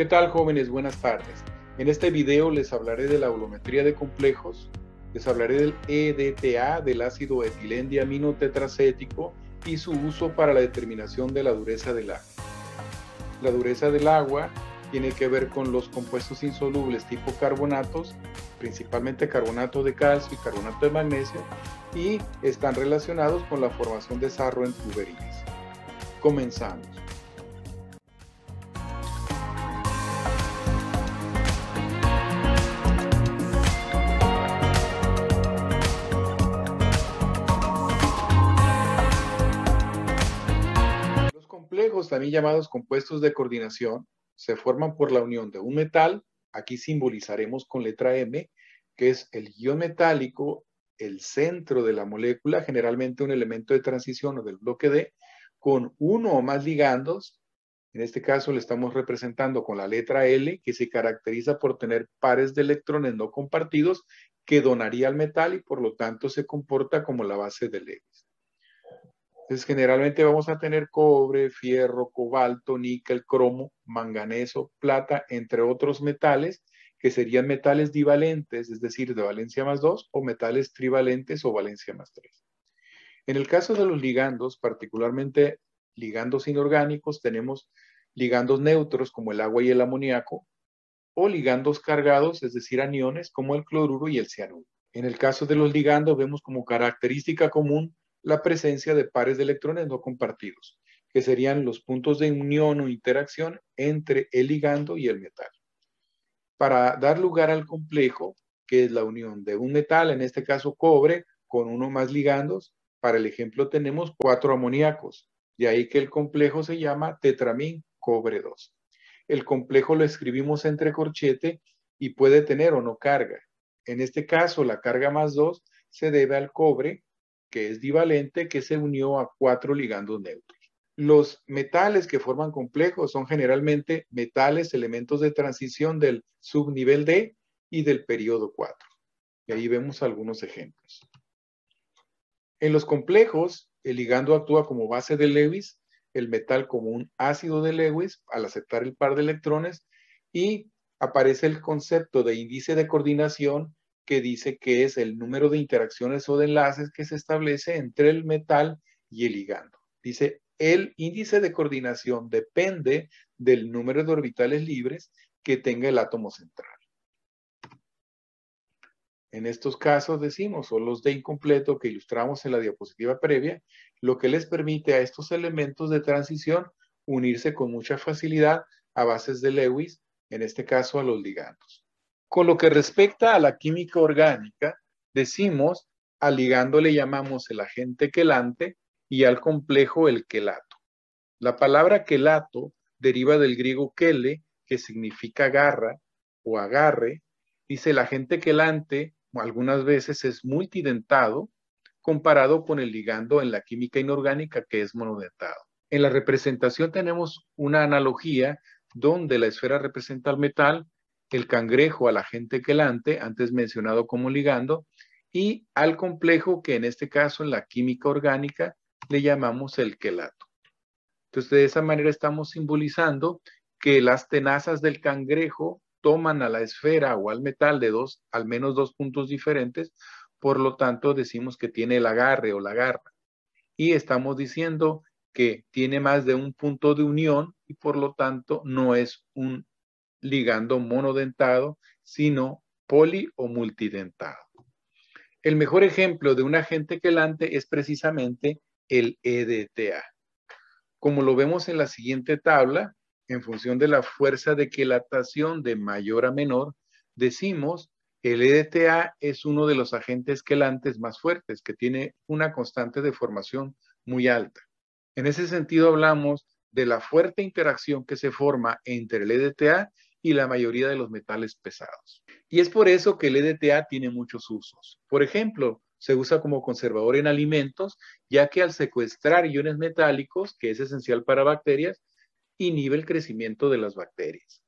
¿Qué tal jóvenes? Buenas tardes. En este video les hablaré de la volumetría de complejos, les hablaré del EDTA, del ácido etilendiamino y su uso para la determinación de la dureza del agua. La dureza del agua tiene que ver con los compuestos insolubles tipo carbonatos, principalmente carbonato de calcio y carbonato de magnesio, y están relacionados con la formación de sarro en tuberías. Comenzamos. también llamados compuestos de coordinación, se forman por la unión de un metal, aquí simbolizaremos con letra M, que es el guión metálico, el centro de la molécula, generalmente un elemento de transición o del bloque D, con uno o más ligandos, en este caso le estamos representando con la letra L, que se caracteriza por tener pares de electrones no compartidos que donaría al metal y por lo tanto se comporta como la base del Lewis entonces, generalmente vamos a tener cobre, fierro, cobalto, níquel, cromo, manganeso, plata, entre otros metales, que serían metales divalentes, es decir, de valencia más 2, o metales trivalentes o valencia más 3. En el caso de los ligandos, particularmente ligandos inorgánicos, tenemos ligandos neutros como el agua y el amoníaco, o ligandos cargados, es decir, aniones como el cloruro y el cianuro. En el caso de los ligandos vemos como característica común la presencia de pares de electrones no compartidos, que serían los puntos de unión o interacción entre el ligando y el metal. Para dar lugar al complejo, que es la unión de un metal, en este caso cobre, con uno más ligandos, para el ejemplo tenemos cuatro amoníacos, de ahí que el complejo se llama tetramín cobre 2. El complejo lo escribimos entre corchete y puede tener o no carga. En este caso, la carga más 2 se debe al cobre que es divalente, que se unió a cuatro ligandos neutros. Los metales que forman complejos son generalmente metales, elementos de transición del subnivel D y del periodo 4. Y ahí vemos algunos ejemplos. En los complejos, el ligando actúa como base de Lewis, el metal como un ácido de Lewis al aceptar el par de electrones y aparece el concepto de índice de coordinación que dice que es el número de interacciones o de enlaces que se establece entre el metal y el ligando. Dice, el índice de coordinación depende del número de orbitales libres que tenga el átomo central. En estos casos decimos, o los de incompleto que ilustramos en la diapositiva previa, lo que les permite a estos elementos de transición unirse con mucha facilidad a bases de Lewis, en este caso a los ligandos. Con lo que respecta a la química orgánica, decimos, al ligando le llamamos el agente quelante y al complejo el quelato. La palabra quelato deriva del griego kele, que significa garra o agarre. Dice el agente quelante, algunas veces es multidentado, comparado con el ligando en la química inorgánica, que es monodentado. En la representación tenemos una analogía donde la esfera representa al metal el cangrejo a la gente quelante, antes mencionado como ligando, y al complejo que en este caso en la química orgánica le llamamos el quelato. Entonces, de esa manera estamos simbolizando que las tenazas del cangrejo toman a la esfera o al metal de dos, al menos dos puntos diferentes, por lo tanto decimos que tiene el agarre o la garra. Y estamos diciendo que tiene más de un punto de unión y por lo tanto no es un ligando monodentado, sino poli o multidentado. El mejor ejemplo de un agente quelante es precisamente el EDTA. Como lo vemos en la siguiente tabla, en función de la fuerza de quelatación de mayor a menor, decimos el EDTA es uno de los agentes quelantes más fuertes, que tiene una constante de formación muy alta. En ese sentido hablamos de la fuerte interacción que se forma entre el EDTA y la mayoría de los metales pesados. Y es por eso que el EDTA tiene muchos usos. Por ejemplo, se usa como conservador en alimentos, ya que al secuestrar iones metálicos, que es esencial para bacterias, inhibe el crecimiento de las bacterias.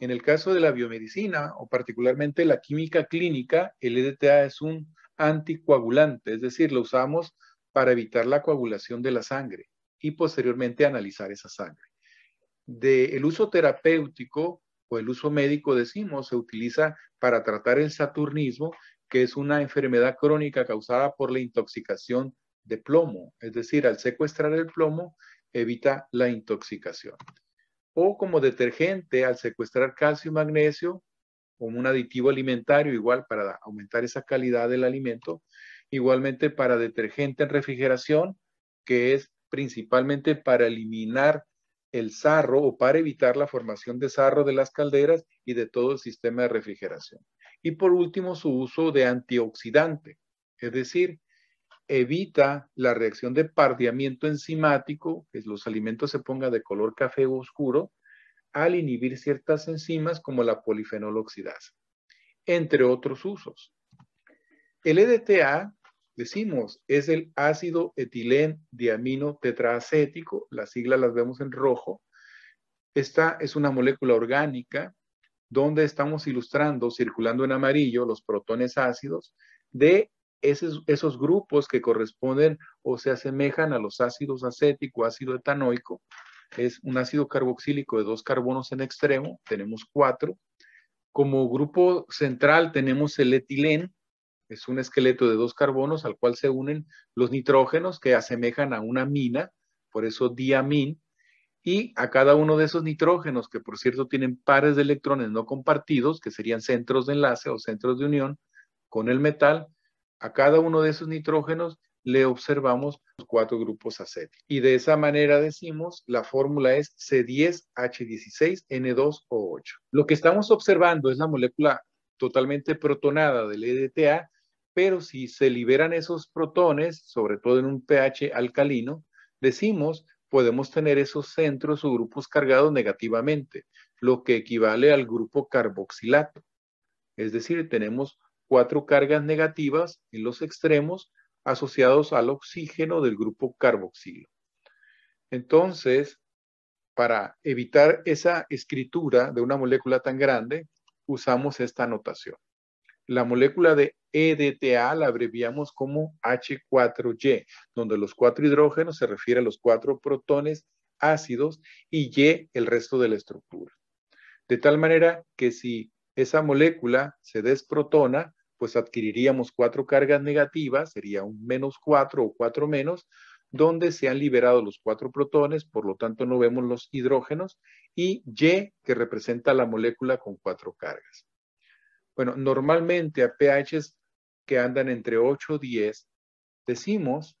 En el caso de la biomedicina, o particularmente la química clínica, el EDTA es un anticoagulante, es decir, lo usamos para evitar la coagulación de la sangre y posteriormente analizar esa sangre. De el uso terapéutico o el uso médico, decimos, se utiliza para tratar el saturnismo, que es una enfermedad crónica causada por la intoxicación de plomo. Es decir, al secuestrar el plomo, evita la intoxicación. O como detergente, al secuestrar calcio y magnesio, como un aditivo alimentario, igual para aumentar esa calidad del alimento. Igualmente para detergente en refrigeración, que es principalmente para eliminar el sarro o para evitar la formación de sarro de las calderas y de todo el sistema de refrigeración. Y por último, su uso de antioxidante, es decir, evita la reacción de pardeamiento enzimático, que los alimentos se pongan de color café oscuro, al inhibir ciertas enzimas como la polifenol oxidasa entre otros usos. El EDTA decimos, es el ácido etilén diamino tetraacético, las siglas las vemos en rojo. Esta es una molécula orgánica donde estamos ilustrando, circulando en amarillo, los protones ácidos de esos, esos grupos que corresponden o se asemejan a los ácidos acético, ácido etanoico. Es un ácido carboxílico de dos carbonos en extremo, tenemos cuatro. Como grupo central tenemos el etilén, es un esqueleto de dos carbonos al cual se unen los nitrógenos que asemejan a una mina, por eso diamín, y a cada uno de esos nitrógenos, que por cierto tienen pares de electrones no compartidos, que serían centros de enlace o centros de unión con el metal, a cada uno de esos nitrógenos le observamos cuatro grupos acéticos. Y de esa manera decimos, la fórmula es C10H16N2O8. Lo que estamos observando es la molécula totalmente protonada del EDTA, pero si se liberan esos protones, sobre todo en un pH alcalino, decimos podemos tener esos centros o grupos cargados negativamente, lo que equivale al grupo carboxilato. Es decir, tenemos cuatro cargas negativas en los extremos asociados al oxígeno del grupo carboxilo. Entonces, para evitar esa escritura de una molécula tan grande, usamos esta notación. La molécula de EDTA la abreviamos como H4Y, donde los cuatro hidrógenos se refiere a los cuatro protones ácidos y Y el resto de la estructura. De tal manera que si esa molécula se desprotona, pues adquiriríamos cuatro cargas negativas, sería un menos cuatro o cuatro menos, donde se han liberado los cuatro protones, por lo tanto no vemos los hidrógenos, y Y, que representa la molécula con cuatro cargas. Bueno, normalmente a pHs que andan entre 8 y 10, decimos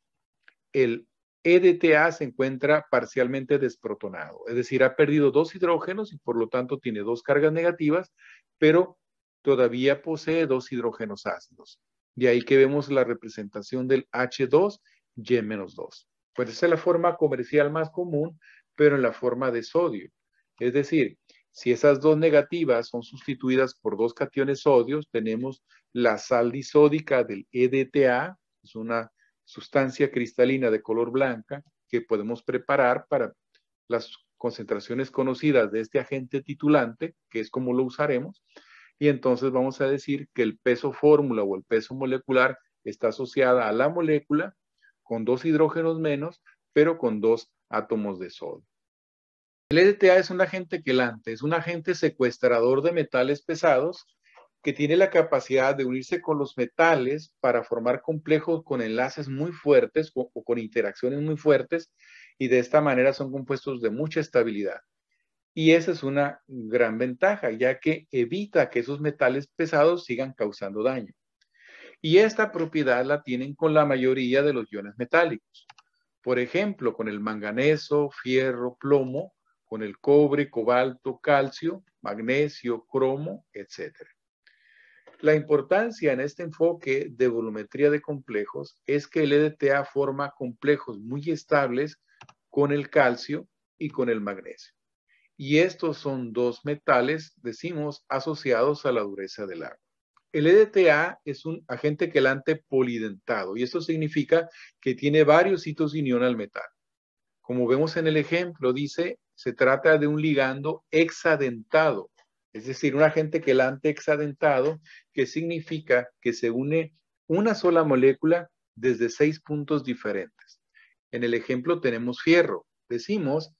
el EDTA se encuentra parcialmente desprotonado, es decir, ha perdido dos hidrógenos y por lo tanto tiene dos cargas negativas, pero todavía posee dos hidrógenos ácidos. De ahí que vemos la representación del H2Y-2. Pues esa es la forma comercial más común, pero en la forma de sodio. Es decir, si esas dos negativas son sustituidas por dos cationes sodios, tenemos la sal disódica del EDTA, es una sustancia cristalina de color blanca que podemos preparar para las concentraciones conocidas de este agente titulante, que es como lo usaremos, y entonces vamos a decir que el peso fórmula o el peso molecular está asociada a la molécula con dos hidrógenos menos, pero con dos átomos de sodio. El EDTA es un agente quelante, es un agente secuestrador de metales pesados que tiene la capacidad de unirse con los metales para formar complejos con enlaces muy fuertes o, con interacciones muy fuertes y de esta manera son compuestos de mucha estabilidad. Y esa es una gran ventaja, ya que evita que esos metales pesados sigan causando daño. Y esta propiedad la tienen con la mayoría de los iones metálicos. Por ejemplo, con el manganeso, fierro, plomo, con el cobre, cobalto, calcio, magnesio, cromo, etc. La importancia en este enfoque de volumetría de complejos es que el EDTA forma complejos muy estables con el calcio y con el magnesio. Y estos son dos metales, decimos, asociados a la dureza del agua. El EDTA es un agente quelante polidentado y esto significa que tiene varios hitos de unión al metal. Como vemos en el ejemplo, dice, se trata de un ligando exadentado, es decir, un agente quelante exadentado, que significa que se une una sola molécula desde seis puntos diferentes. En el ejemplo tenemos fierro. Decimos,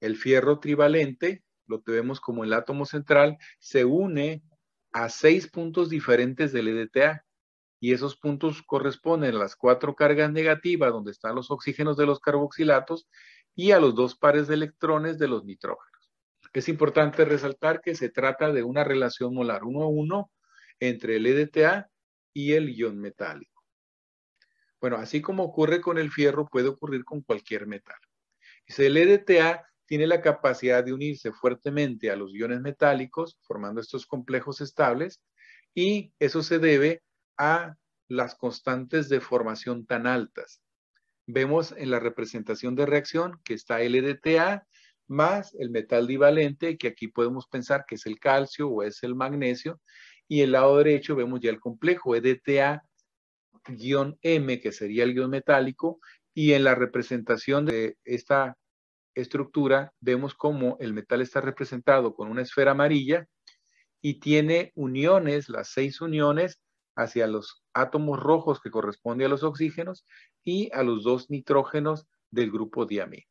el fierro trivalente, lo tenemos como el átomo central, se une a seis puntos diferentes del EDTA. Y esos puntos corresponden a las cuatro cargas negativas, donde están los oxígenos de los carboxilatos, y a los dos pares de electrones de los nitrógenos. Es importante resaltar que se trata de una relación molar 1 a 1 entre el EDTA y el ion metálico. Bueno, así como ocurre con el fierro, puede ocurrir con cualquier metal. El EDTA tiene la capacidad de unirse fuertemente a los iones metálicos, formando estos complejos estables, y eso se debe a las constantes de formación tan altas vemos en la representación de reacción que está LDTA más el metal divalente, que aquí podemos pensar que es el calcio o es el magnesio, y el lado derecho vemos ya el complejo EDTA-M, que sería el guión metálico, y en la representación de esta estructura vemos cómo el metal está representado con una esfera amarilla y tiene uniones, las seis uniones, hacia los átomos rojos que corresponde a los oxígenos y a los dos nitrógenos del grupo diamino.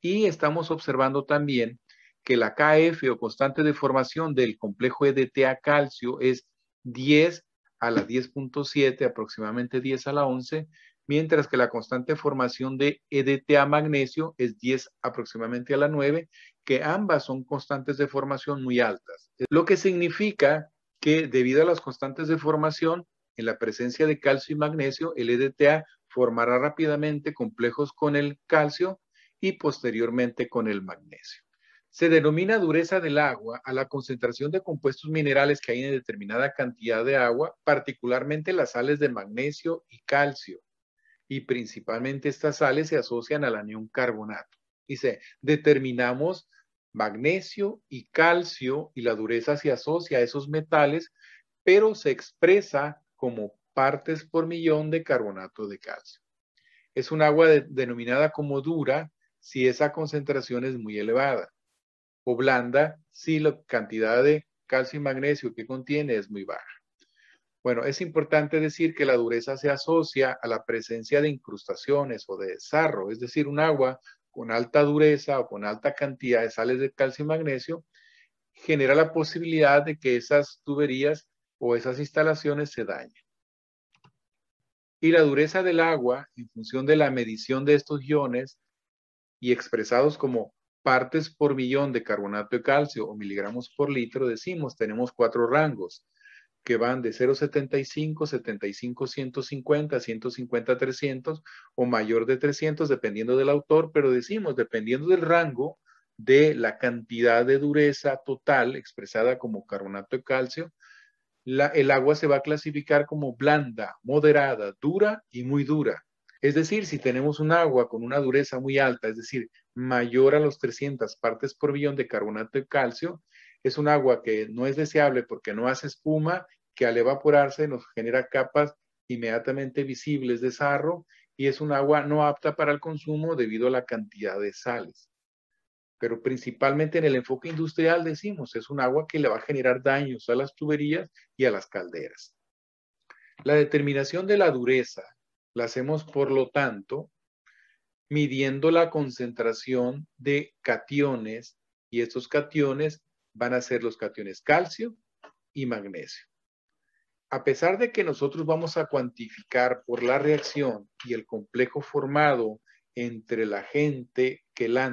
Y estamos observando también que la KF o constante de formación del complejo EDTA calcio es 10 a la 10.7, aproximadamente 10 a la 11, mientras que la constante de formación de EDTA magnesio es 10 aproximadamente a la 9, que ambas son constantes de formación muy altas. Lo que significa que debido a las constantes de formación, en la presencia de calcio y magnesio, el EDTA formará rápidamente complejos con el calcio y posteriormente con el magnesio. Se denomina dureza del agua a la concentración de compuestos minerales que hay en determinada cantidad de agua, particularmente las sales de magnesio y calcio. Y principalmente estas sales se asocian al anión carbonato. Dice, determinamos magnesio y calcio y la dureza se asocia a esos metales, pero se expresa como partes por millón de carbonato de calcio. Es un agua denominada como dura si esa concentración es muy elevada o blanda si la cantidad de calcio y magnesio que contiene es muy baja. Bueno, es importante decir que la dureza se asocia a la presencia de incrustaciones o de sarro, es decir, un agua con alta dureza o con alta cantidad de sales de calcio y magnesio genera la posibilidad de que esas tuberías o esas instalaciones se dañen. Y la dureza del agua, en función de la medición de estos iones y expresados como partes por millón de carbonato de calcio o miligramos por litro, decimos, tenemos cuatro rangos que van de 0,75, 75, 150, 150, 300 o mayor de 300, dependiendo del autor, pero decimos, dependiendo del rango de la cantidad de dureza total expresada como carbonato de calcio, el agua se va a clasificar como blanda, moderada, dura y muy dura. Es decir, si tenemos un agua con una dureza muy alta, es decir, mayor a los 300 partes por billón de carbonato de calcio, es un agua que no es deseable porque no hace espuma, que al evaporarse nos genera capas inmediatamente visibles de sarro y es un agua no apta para el consumo debido a la cantidad de sales pero principalmente en el enfoque industrial decimos, es un agua que le va a generar daños a las tuberías y a las calderas. La determinación de la dureza la hacemos, por lo tanto, midiendo la concentración de cationes y estos cationes van a ser los cationes calcio y magnesio. A pesar de que nosotros vamos a cuantificar por la reacción y el complejo formado entre el agente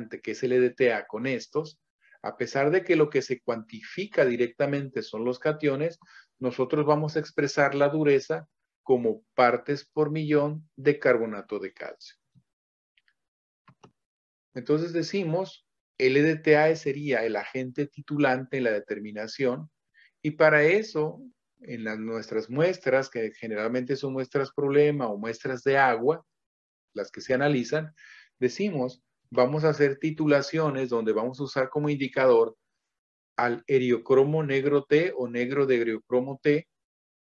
que que es el EDTA, con estos, a pesar de que lo que se cuantifica directamente son los cationes, nosotros vamos a expresar la dureza como partes por millón de carbonato de calcio. Entonces decimos, el EDTA sería el agente titulante en la determinación y para eso, en las, nuestras muestras, que generalmente son muestras problema o muestras de agua, las que se analizan, decimos vamos a hacer titulaciones donde vamos a usar como indicador al eriocromo negro T o negro de eriocromo T.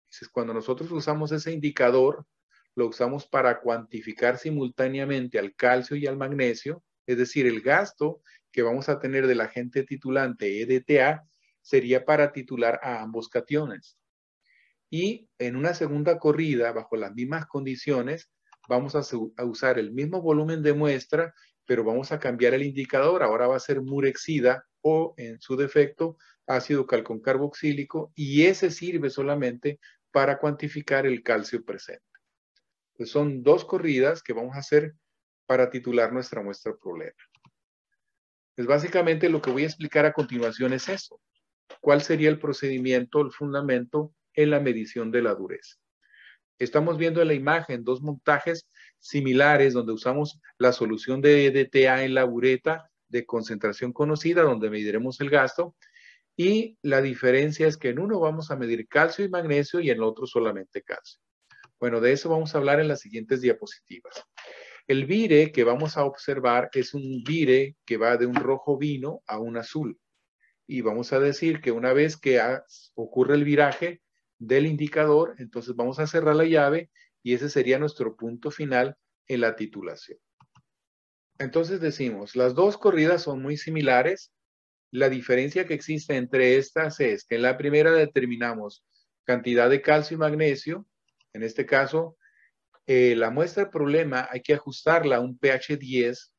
Entonces, cuando nosotros usamos ese indicador, lo usamos para cuantificar simultáneamente al calcio y al magnesio, es decir, el gasto que vamos a tener del agente titulante EDTA sería para titular a ambos cationes. Y en una segunda corrida, bajo las mismas condiciones, vamos a usar el mismo volumen de muestra pero vamos a cambiar el indicador, ahora va a ser murexida o en su defecto ácido calcón carboxílico y ese sirve solamente para cuantificar el calcio presente. son dos corridas que vamos a hacer para titular nuestra muestra problema. Pues, básicamente lo que voy a explicar a continuación es eso. ¿Cuál sería el procedimiento, el fundamento en la medición de la dureza? Estamos viendo en la imagen dos montajes similares donde usamos la solución de DTA en la bureta de concentración conocida, donde mediremos el gasto. Y la diferencia es que en uno vamos a medir calcio y magnesio y en el otro solamente calcio. Bueno, de eso vamos a hablar en las siguientes diapositivas. El vire que vamos a observar es un vire que va de un rojo vino a un azul. Y vamos a decir que una vez que ocurre el viraje, del indicador, entonces vamos a cerrar la llave y ese sería nuestro punto final en la titulación. Entonces decimos, las dos corridas son muy similares. La diferencia que existe entre estas es que en la primera determinamos cantidad de calcio y magnesio. En este caso, eh, la muestra problema hay que ajustarla a un pH 10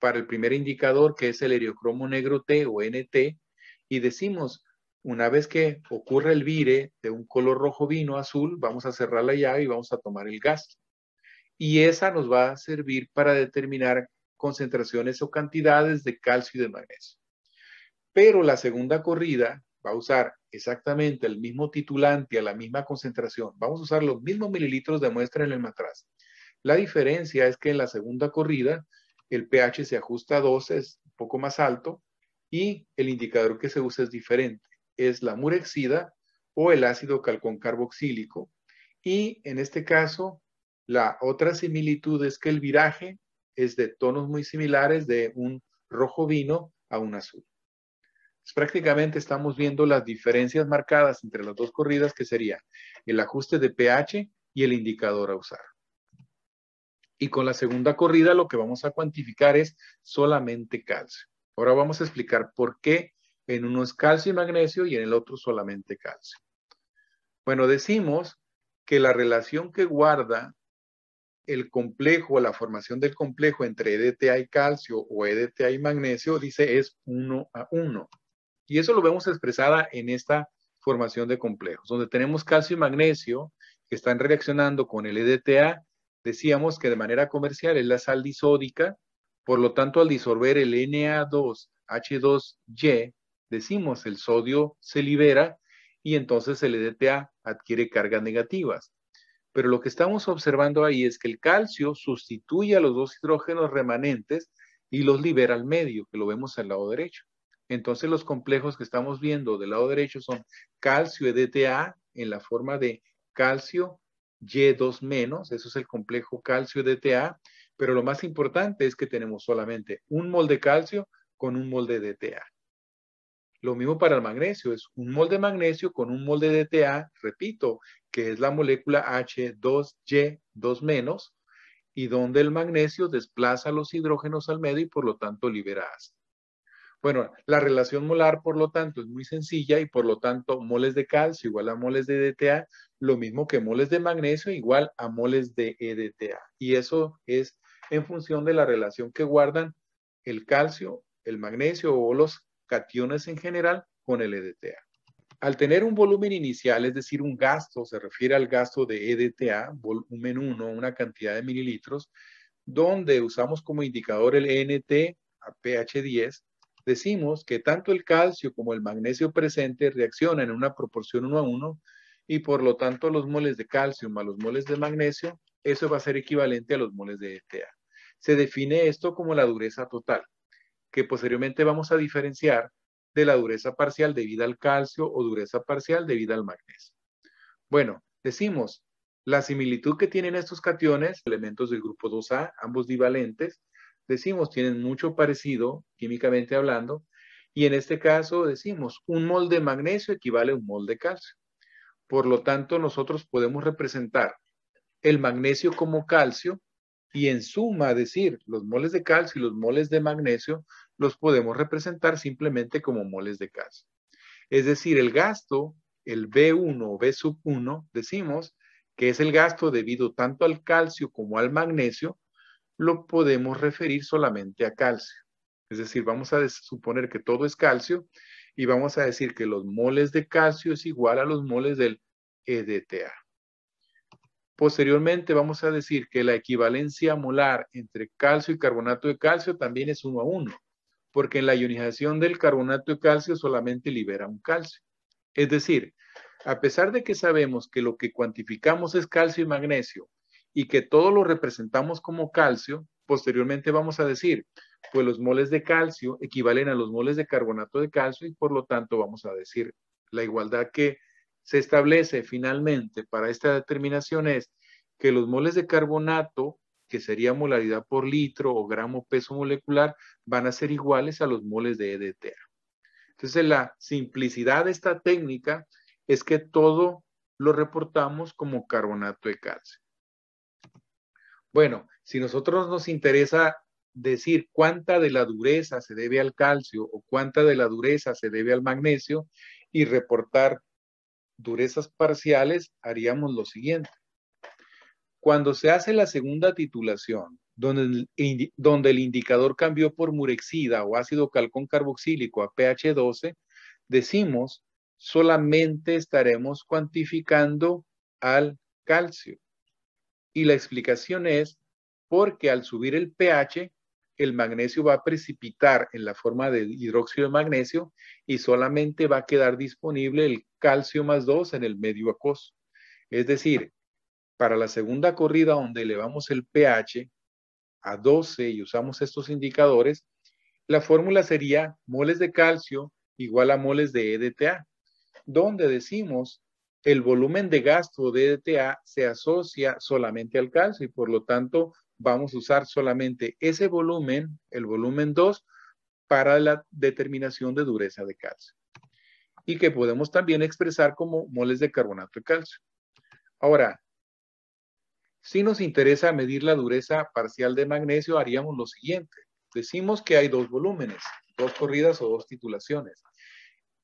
para el primer indicador que es el eriocromo negro T o NT y decimos una vez que ocurre el vire de un color rojo vino azul, vamos a cerrar la llave y vamos a tomar el gas. Y esa nos va a servir para determinar concentraciones o cantidades de calcio y de magnesio. Pero la segunda corrida va a usar exactamente el mismo titulante a la misma concentración. Vamos a usar los mismos mililitros de muestra en el matraz. La diferencia es que en la segunda corrida el pH se ajusta a 12, es un poco más alto, y el indicador que se usa es diferente es la murexida o el ácido calcón carboxílico. Y en este caso, la otra similitud es que el viraje es de tonos muy similares de un rojo vino a un azul. prácticamente estamos viendo las diferencias marcadas entre las dos corridas, que sería el ajuste de pH y el indicador a usar. Y con la segunda corrida lo que vamos a cuantificar es solamente calcio. Ahora vamos a explicar por qué en uno es calcio y magnesio y en el otro solamente calcio. Bueno, decimos que la relación que guarda el complejo, la formación del complejo entre EDTA y calcio o EDTA y magnesio, dice es 1 a 1. Y eso lo vemos expresada en esta formación de complejos, donde tenemos calcio y magnesio que están reaccionando con el EDTA. Decíamos que de manera comercial es la sal disódica, por lo tanto al disolver el Na2H2Y decimos, el sodio se libera y entonces el EDTA adquiere cargas negativas. Pero lo que estamos observando ahí es que el calcio sustituye a los dos hidrógenos remanentes y los libera al medio, que lo vemos al lado derecho. Entonces los complejos que estamos viendo del lado derecho son calcio EDTA en la forma de calcio Y2 menos, eso es el complejo calcio EDTA, pero lo más importante es que tenemos solamente un mol de calcio con un mol de EDTA. Lo mismo para el magnesio, es un mol de magnesio con un mol de DTA, repito, que es la molécula H2Y2-, y donde el magnesio desplaza los hidrógenos al medio y por lo tanto libera ácido. Bueno, la relación molar, por lo tanto, es muy sencilla y por lo tanto moles de calcio igual a moles de DTA, lo mismo que moles de magnesio igual a moles de EDTA. Y eso es en función de la relación que guardan el calcio, el magnesio o los cationes en general con el EDTA. Al tener un volumen inicial, es decir, un gasto, se refiere al gasto de EDTA, volumen 1, una cantidad de mililitros, donde usamos como indicador el NT a pH 10, decimos que tanto el calcio como el magnesio presente reaccionan en una proporción 1 a 1 y por lo tanto los moles de calcio más los moles de magnesio, eso va a ser equivalente a los moles de EDTA. Se define esto como la dureza total que posteriormente vamos a diferenciar de la dureza parcial debida al calcio o dureza parcial debida al magnesio. Bueno, decimos, la similitud que tienen estos cationes, elementos del grupo 2A, ambos divalentes, decimos, tienen mucho parecido químicamente hablando, y en este caso decimos, un mol de magnesio equivale a un mol de calcio. Por lo tanto, nosotros podemos representar el magnesio como calcio y en suma decir los moles de calcio y los moles de magnesio los podemos representar simplemente como moles de calcio. Es decir, el gasto, el B1 o B1, decimos que es el gasto debido tanto al calcio como al magnesio, lo podemos referir solamente a calcio. Es decir, vamos a suponer que todo es calcio y vamos a decir que los moles de calcio es igual a los moles del EDTA. Posteriormente vamos a decir que la equivalencia molar entre calcio y carbonato de calcio también es 1 a 1 porque en la ionización del carbonato de calcio solamente libera un calcio. Es decir, a pesar de que sabemos que lo que cuantificamos es calcio y magnesio y que todo lo representamos como calcio, posteriormente vamos a decir, pues los moles de calcio equivalen a los moles de carbonato de calcio y por lo tanto vamos a decir la igualdad que se establece finalmente para esta determinación es que los moles de carbonato que sería molaridad por litro o gramo peso molecular, van a ser iguales a los moles de EDTA. Entonces, la simplicidad de esta técnica es que todo lo reportamos como carbonato de calcio. Bueno, si nosotros nos interesa decir cuánta de la dureza se debe al calcio o cuánta de la dureza se debe al magnesio y reportar durezas parciales, haríamos lo siguiente. Cuando se hace la segunda titulación, donde el, indicador cambió por murexida o ácido calcón carboxílico a pH 12, decimos solamente estaremos cuantificando al calcio. Y la explicación es porque al subir el pH, el magnesio va a precipitar en la forma de hidróxido de magnesio y solamente va a quedar disponible el calcio más 2 en el medio acoso, Es decir, para la segunda corrida donde elevamos el pH a 12 y usamos estos indicadores, la fórmula sería moles de calcio igual a moles de EDTA, donde decimos el volumen de gasto de EDTA se asocia solamente al calcio y por lo tanto vamos a usar solamente ese volumen, el volumen 2, para la determinación de dureza de calcio. Y que podemos también expresar como moles de carbonato de calcio. Ahora, si nos interesa medir la dureza parcial de magnesio, haríamos lo siguiente. Decimos que hay dos volúmenes, dos corridas o dos titulaciones.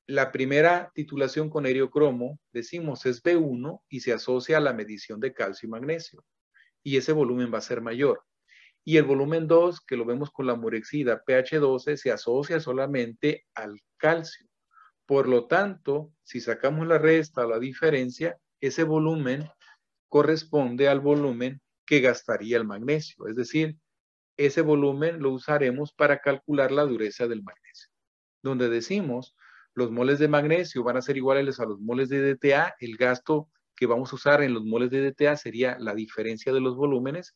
La primera titulación con eriocromo, decimos, es B1 y se asocia a la medición de calcio y magnesio. Y ese volumen va a ser mayor. Y el volumen 2, que lo vemos con la murexida pH12, se asocia solamente al calcio. Por lo tanto, si sacamos la resta o la diferencia, ese volumen corresponde al volumen que gastaría el magnesio. Es decir, ese volumen lo usaremos para calcular la dureza del magnesio. Donde decimos, los moles de magnesio van a ser iguales a los moles de DTA, el gasto que vamos a usar en los moles de DTA sería la diferencia de los volúmenes,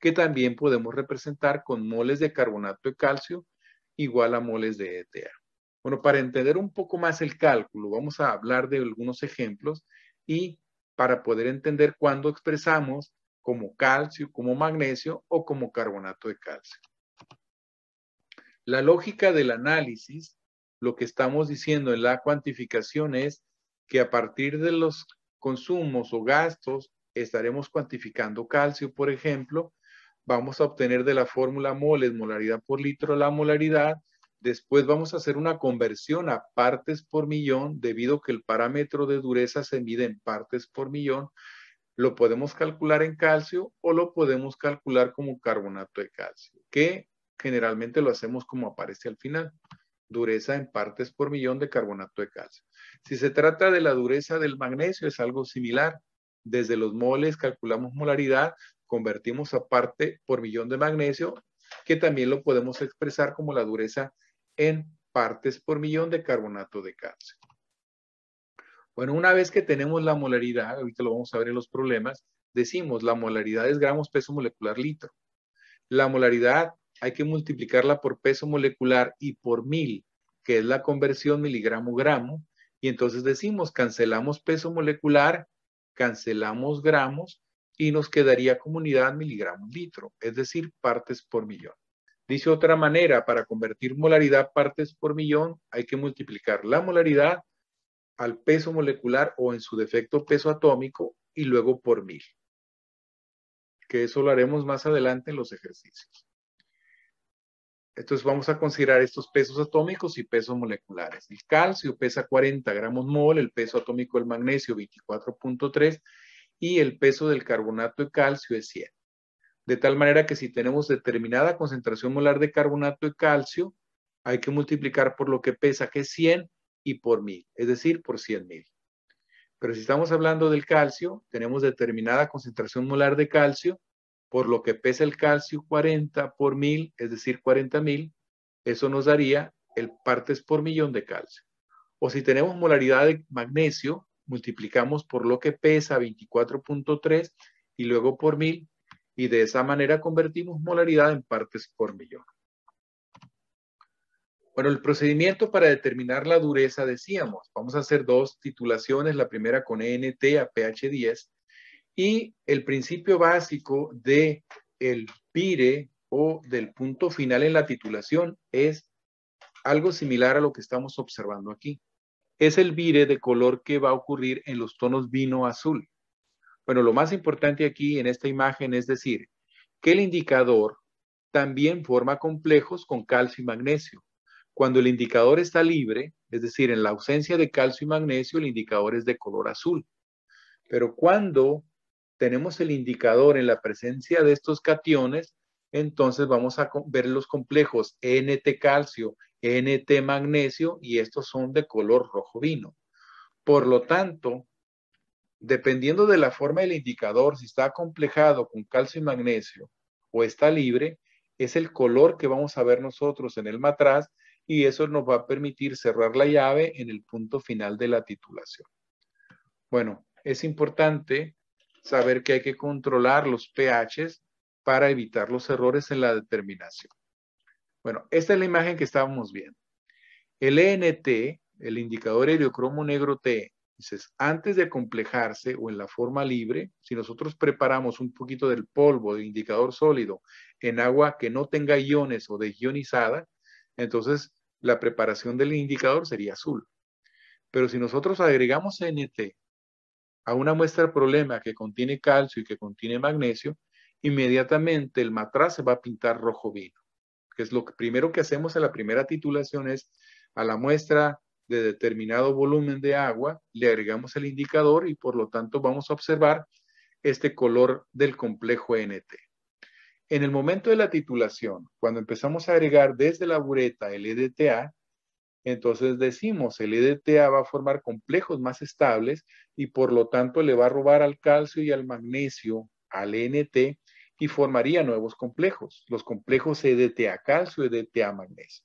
que también podemos representar con moles de carbonato de calcio igual a moles de DTA. Bueno, para entender un poco más el cálculo, vamos a hablar de algunos ejemplos y para poder entender cuándo expresamos como calcio, como magnesio o como carbonato de calcio. La lógica del análisis, lo que estamos diciendo en la cuantificación es que a partir de los consumos o gastos estaremos cuantificando calcio, por ejemplo, vamos a obtener de la fórmula moles, molaridad por litro, la molaridad, Después vamos a hacer una conversión a partes por millón, debido que el parámetro de dureza se mide en partes por millón. Lo podemos calcular en calcio o lo podemos calcular como carbonato de calcio, que generalmente lo hacemos como aparece al final dureza en partes por millón de carbonato de calcio. Si se trata de la dureza del magnesio, es algo similar. Desde los moles calculamos molaridad, convertimos a parte por millón de magnesio, que también lo podemos expresar como la dureza en partes por millón de carbonato de calcio. Bueno, una vez que tenemos la molaridad, ahorita lo vamos a ver en los problemas, decimos la molaridad es gramos peso molecular litro. La molaridad hay que multiplicarla por peso molecular y por mil, que es la conversión miligramo-gramo, y entonces decimos cancelamos peso molecular, cancelamos gramos y nos quedaría como unidad miligramo litro, es decir, partes por millón. Dice otra manera, para convertir molaridad partes por millón, hay que multiplicar la molaridad al peso molecular o en su defecto peso atómico y luego por mil. Que eso lo haremos más adelante en los ejercicios. Entonces vamos a considerar estos pesos atómicos y pesos moleculares. El calcio pesa 40 gramos mol, el peso atómico del magnesio 24.3 y el peso del carbonato de calcio es 100 de tal manera que si tenemos determinada concentración molar de carbonato y calcio, hay que multiplicar por lo que pesa, que es 100, y por 1000, es decir, por 100.000. Pero si estamos hablando del calcio, tenemos determinada concentración molar de calcio, por lo que pesa el calcio 40 por 1000, es decir, 40.000, eso nos daría el partes por millón de calcio. O si tenemos molaridad de magnesio, multiplicamos por lo que pesa 24.3 y luego por 1000, y de esa manera convertimos molaridad en partes por millón. Bueno, el procedimiento para determinar la dureza, decíamos, vamos a hacer dos titulaciones, la primera con ENT a pH 10 y el principio básico de el PIRE o del punto final en la titulación es algo similar a lo que estamos observando aquí. Es el vire de color que va a ocurrir en los tonos vino azul. Bueno, lo más importante aquí en esta imagen es decir que el indicador también forma complejos con calcio y magnesio. Cuando el indicador está libre, es decir, en la ausencia de calcio y magnesio, el indicador es de color azul. Pero cuando tenemos el indicador en la presencia de estos cationes, entonces vamos a ver los complejos NT calcio, NT magnesio y estos son de color rojo vino. Por lo tanto, Dependiendo de la forma del indicador, si está complejado con calcio y magnesio o está libre, es el color que vamos a ver nosotros en el matraz y eso nos va a permitir cerrar la llave en el punto final de la titulación. Bueno, es importante saber que hay que controlar los pHs para evitar los errores en la determinación. Bueno, esta es la imagen que estábamos viendo. El ENT, el indicador heliocromo negro T, entonces, antes de complejarse o en la forma libre, si nosotros preparamos un poquito del polvo de indicador sólido en agua que no tenga iones o ionizada, entonces la preparación del indicador sería azul. Pero si nosotros agregamos NT a una muestra problema que contiene calcio y que contiene magnesio, inmediatamente el matraz se va a pintar rojo vino. Que es lo primero que hacemos en la primera titulación es a la muestra de determinado volumen de agua, le agregamos el indicador y por lo tanto vamos a observar este color del complejo NT. En el momento de la titulación, cuando empezamos a agregar desde la bureta el EDTA, entonces decimos, el EDTA va a formar complejos más estables y por lo tanto le va a robar al calcio y al magnesio, al NT, y formaría nuevos complejos, los complejos EDTA calcio, y EDTA magnesio.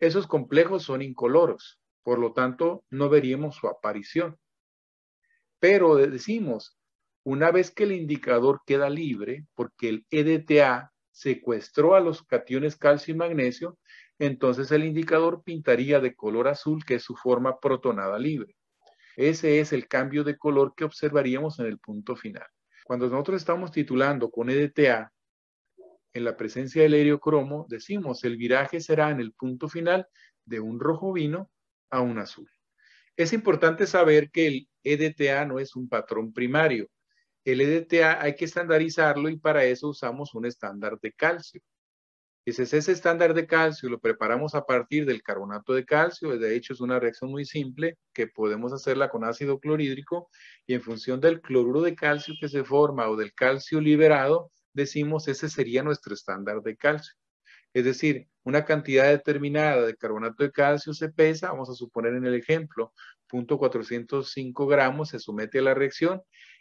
Esos complejos son incoloros. Por lo tanto, no veríamos su aparición. Pero decimos, una vez que el indicador queda libre, porque el EDTA secuestró a los cationes calcio y magnesio, entonces el indicador pintaría de color azul, que es su forma protonada libre. Ese es el cambio de color que observaríamos en el punto final. Cuando nosotros estamos titulando con EDTA, en la presencia del cromo, decimos el viraje será en el punto final de un rojo vino a un azul. Es importante saber que el EDTA no es un patrón primario. El EDTA hay que estandarizarlo y para eso usamos un estándar de calcio. es ese estándar de calcio lo preparamos a partir del carbonato de calcio. De hecho, es una reacción muy simple que podemos hacerla con ácido clorhídrico y en función del cloruro de calcio que se forma o del calcio liberado, decimos ese sería nuestro estándar de calcio. Es decir, una cantidad determinada de carbonato de calcio se pesa, vamos a suponer en el ejemplo, 0.405 gramos se somete a la reacción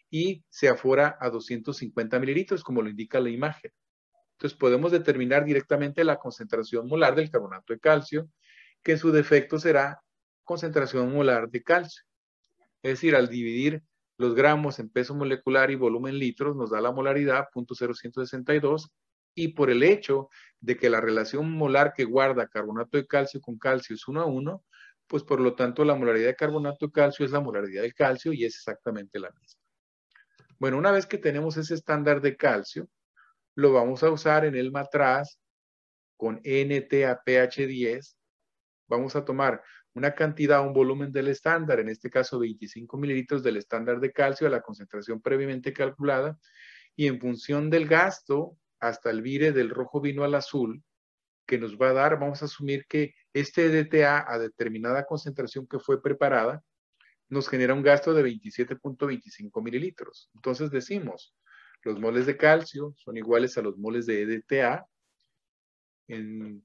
y se afora a 250 mililitros, como lo indica la imagen. Entonces podemos determinar directamente la concentración molar del carbonato de calcio, que su defecto será concentración molar de calcio. Es decir, al dividir los gramos en peso molecular y volumen litros, nos da la molaridad 0.062, y por el hecho de que la relación molar que guarda carbonato de calcio con calcio es uno a uno, pues por lo tanto la molaridad de carbonato de calcio es la molaridad del calcio y es exactamente la misma. Bueno, una vez que tenemos ese estándar de calcio, lo vamos a usar en el matraz con NTAPH10. Vamos a tomar una cantidad, un volumen del estándar, en este caso 25 mililitros del estándar de calcio a la concentración previamente calculada, y en función del gasto hasta el vire del rojo vino al azul, que nos va a dar, vamos a asumir que este EDTA a determinada concentración que fue preparada, nos genera un gasto de 27.25 mililitros. Entonces decimos, los moles de calcio son iguales a los moles de EDTA.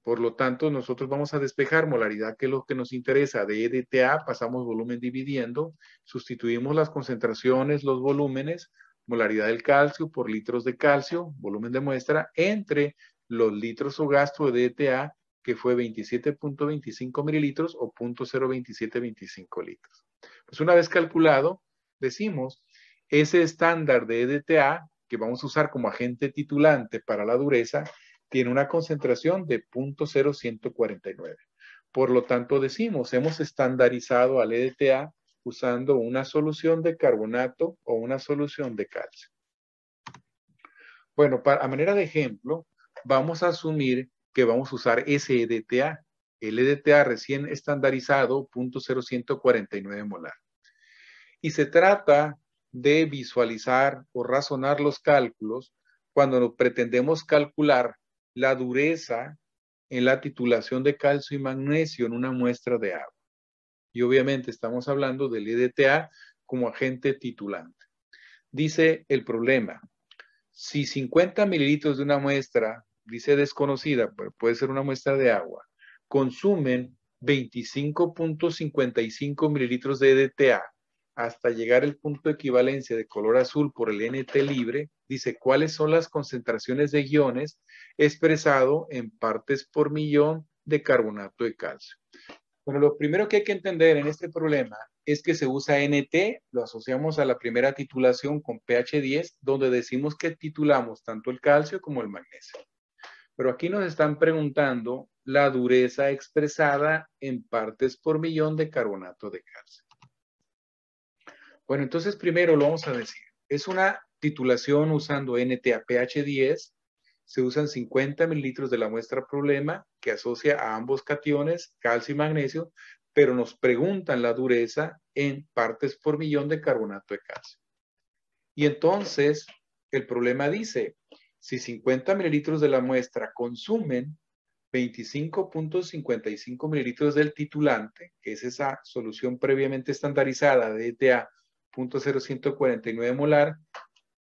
por lo tanto, nosotros vamos a despejar molaridad, que es lo que nos interesa. De EDTA pasamos volumen dividiendo, sustituimos las concentraciones, los volúmenes, molaridad del calcio por litros de calcio, volumen de muestra, entre los litros o gasto de DTA, que fue 27.25 mililitros o 0.02725 litros. Pues una vez calculado, decimos, ese estándar de EDTA, que vamos a usar como agente titulante para la dureza, tiene una concentración de 0.0149. Por lo tanto, decimos, hemos estandarizado al EDTA usando una solución de carbonato o una solución de calcio. Bueno, a manera de ejemplo, vamos a asumir que vamos a usar EDTA, el EDTA recién estandarizado, 0.149 molar. Y se trata de visualizar o razonar los cálculos cuando pretendemos calcular la dureza en la titulación de calcio y magnesio en una muestra de agua y obviamente estamos hablando del EDTA como agente titulante. Dice el problema, si 50 mililitros de una muestra, dice desconocida, puede ser una muestra de agua, consumen 25.55 mililitros de EDTA hasta llegar al punto de equivalencia de color azul por el NT libre, dice cuáles son las concentraciones de iones expresado en partes por millón de carbonato de calcio. Bueno, lo primero que hay que entender en este problema es que se usa NT, lo asociamos a la primera titulación con pH 10, donde decimos que titulamos tanto el calcio como el magnesio. Pero aquí nos están preguntando la dureza expresada en partes por millón de carbonato de calcio. Bueno, entonces primero lo vamos a decir. Es una titulación usando NT a pH 10 se usan 50 mililitros de la muestra problema que asocia a ambos cationes, calcio y magnesio, pero nos preguntan la dureza en partes por millón de carbonato de calcio. Y entonces el problema dice, si 50 mililitros de la muestra consumen 25.55 mililitros del titulante, que es esa solución previamente estandarizada de ETA.0149 molar,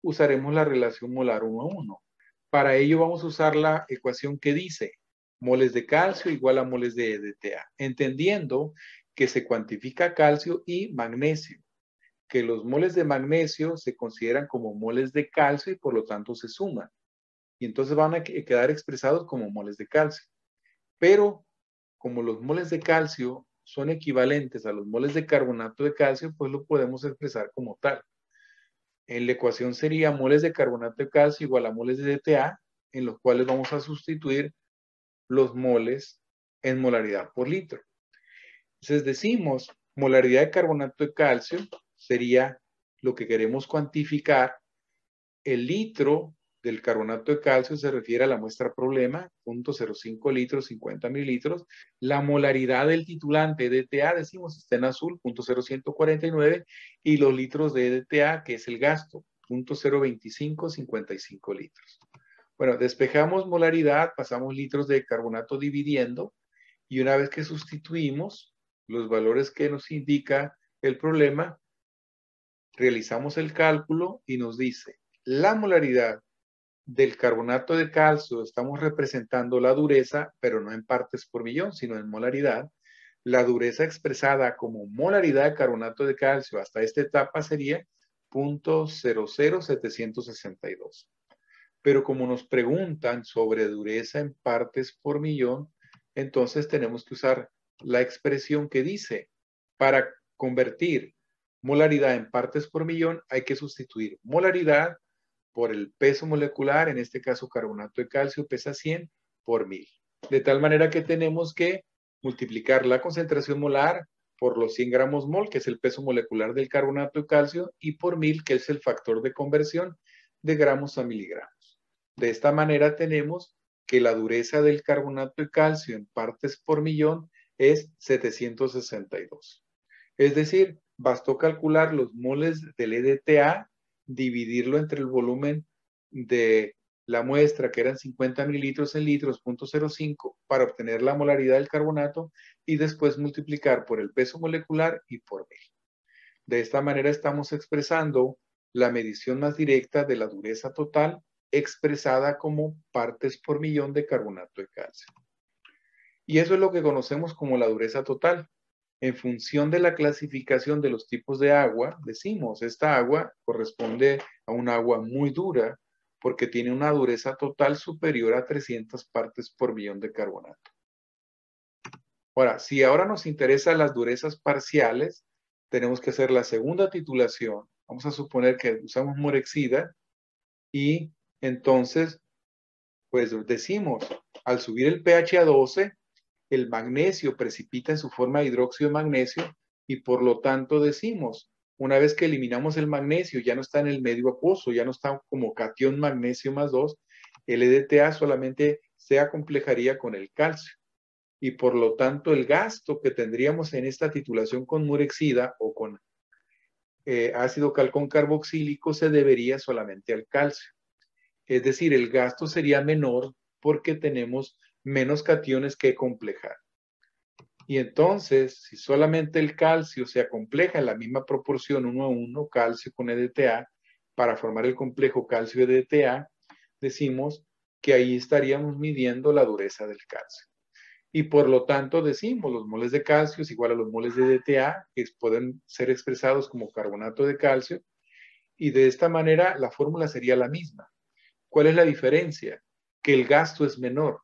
usaremos la relación molar 1 a 1. Para ello vamos a usar la ecuación que dice moles de calcio igual a moles de EDTA, entendiendo que se cuantifica calcio y magnesio, que los moles de magnesio se consideran como moles de calcio y por lo tanto se suman. Y entonces van a quedar expresados como moles de calcio. Pero como los moles de calcio son equivalentes a los moles de carbonato de calcio, pues lo podemos expresar como tal. En la ecuación sería moles de carbonato de calcio igual a moles de DTA, en los cuales vamos a sustituir los moles en molaridad por litro. Entonces decimos, molaridad de carbonato de calcio sería lo que queremos cuantificar, el litro del carbonato de calcio se refiere a la muestra problema, 0.05 litros, 50 mililitros. La molaridad del titulante DTA, decimos, está en azul, 0.0149, y los litros de DTA, que es el gasto, 0.025, 55 litros. Bueno, despejamos molaridad, pasamos litros de carbonato dividiendo, y una vez que sustituimos los valores que nos indica el problema, realizamos el cálculo y nos dice la molaridad del carbonato de calcio estamos representando la dureza, pero no en partes por millón, sino en molaridad. La dureza expresada como molaridad de carbonato de calcio hasta esta etapa sería 0.00762. Pero como nos preguntan sobre dureza en partes por millón, entonces tenemos que usar la expresión que dice para convertir molaridad en partes por millón hay que sustituir molaridad por el peso molecular, en este caso carbonato de calcio pesa 100 por 1000. De tal manera que tenemos que multiplicar la concentración molar por los 100 gramos mol, que es el peso molecular del carbonato de calcio, y por 1000, que es el factor de conversión de gramos a miligramos. De esta manera tenemos que la dureza del carbonato de calcio en partes por millón es 762. Es decir, bastó calcular los moles del EDTA dividirlo entre el volumen de la muestra, que eran 50 mililitros en litros, 0.05, para obtener la molaridad del carbonato y después multiplicar por el peso molecular y por mil. De esta manera estamos expresando la medición más directa de la dureza total expresada como partes por millón de carbonato de calcio. Y eso es lo que conocemos como la dureza total en función de la clasificación de los tipos de agua, decimos, esta agua corresponde a un agua muy dura porque tiene una dureza total superior a 300 partes por millón de carbonato. Ahora, si ahora nos interesan las durezas parciales, tenemos que hacer la segunda titulación. Vamos a suponer que usamos morexida y entonces, pues decimos, al subir el pH a 12, el magnesio precipita en su forma de hidróxido de magnesio y por lo tanto decimos, una vez que eliminamos el magnesio, ya no está en el medio acuoso, ya no está como cation magnesio más 2, el EDTA solamente se acomplejaría con el calcio. Y por lo tanto, el gasto que tendríamos en esta titulación con murexida o con eh, ácido calcón carboxílico se debería solamente al calcio. Es decir, el gasto sería menor porque tenemos menos cationes que complejar. Y entonces, si solamente el calcio se acompleja en la misma proporción uno a uno calcio con EDTA, para formar el complejo calcio-EDTA, decimos que ahí estaríamos midiendo la dureza del calcio. Y por lo tanto decimos, los moles de calcio es igual a los moles de EDTA que pueden ser expresados como carbonato de calcio, y de esta manera la fórmula sería la misma. ¿Cuál es la diferencia? Que el gasto es menor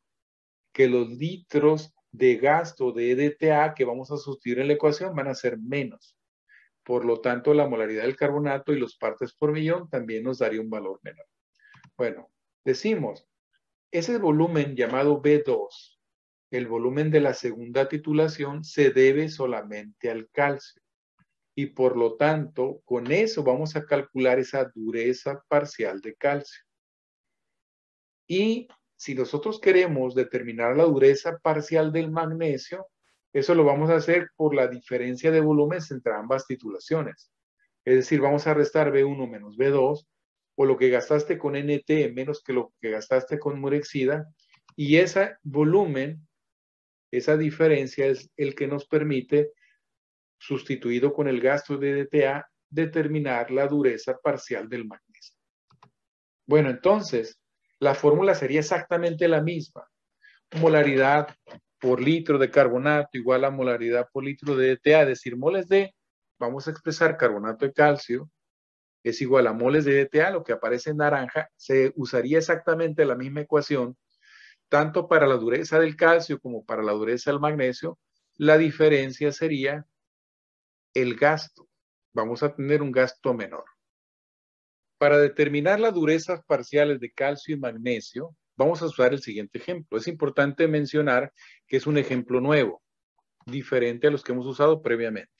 que los litros de gasto de EDTA que vamos a sustituir en la ecuación van a ser menos. Por lo tanto, la molaridad del carbonato y los partes por millón también nos daría un valor menor. Bueno, decimos, ese volumen llamado B2, el volumen de la segunda titulación, se debe solamente al calcio. Y por lo tanto, con eso vamos a calcular esa dureza parcial de calcio. Y si nosotros queremos determinar la dureza parcial del magnesio, eso lo vamos a hacer por la diferencia de volúmenes entre ambas titulaciones. Es decir, vamos a restar B1 menos B2, o lo que gastaste con NT menos que lo que gastaste con murexida, y ese volumen, esa diferencia es el que nos permite, sustituido con el gasto de DTA, determinar la dureza parcial del magnesio. Bueno, entonces, la fórmula sería exactamente la misma. Molaridad por litro de carbonato igual a molaridad por litro de DTA, es decir, moles de, vamos a expresar carbonato de calcio, es igual a moles de DTA, lo que aparece en naranja, se usaría exactamente la misma ecuación, tanto para la dureza del calcio como para la dureza del magnesio, la diferencia sería el gasto. Vamos a tener un gasto menor. Para determinar las durezas parciales de calcio y magnesio, vamos a usar el siguiente ejemplo. Es importante mencionar que es un ejemplo nuevo, diferente a los que hemos usado previamente,